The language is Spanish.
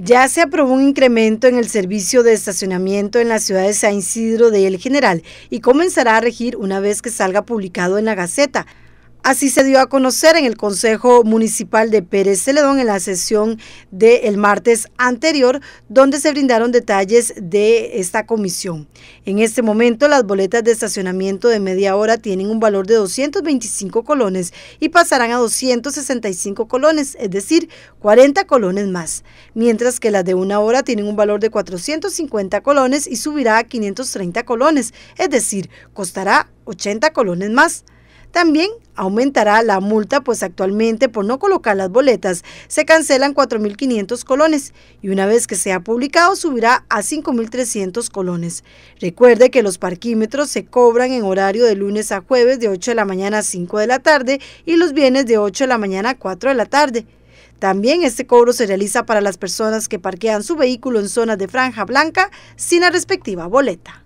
Ya se aprobó un incremento en el servicio de estacionamiento en la ciudad de San Isidro de El General y comenzará a regir una vez que salga publicado en la Gaceta. Así se dio a conocer en el Consejo Municipal de Pérez Celedón en la sesión del martes anterior, donde se brindaron detalles de esta comisión. En este momento, las boletas de estacionamiento de media hora tienen un valor de 225 colones y pasarán a 265 colones, es decir, 40 colones más, mientras que las de una hora tienen un valor de 450 colones y subirá a 530 colones, es decir, costará 80 colones más. También aumentará la multa, pues actualmente por no colocar las boletas se cancelan 4.500 colones y una vez que sea publicado subirá a 5.300 colones. Recuerde que los parquímetros se cobran en horario de lunes a jueves de 8 de la mañana a 5 de la tarde y los viernes de 8 de la mañana a 4 de la tarde. También este cobro se realiza para las personas que parquean su vehículo en zonas de franja blanca sin la respectiva boleta.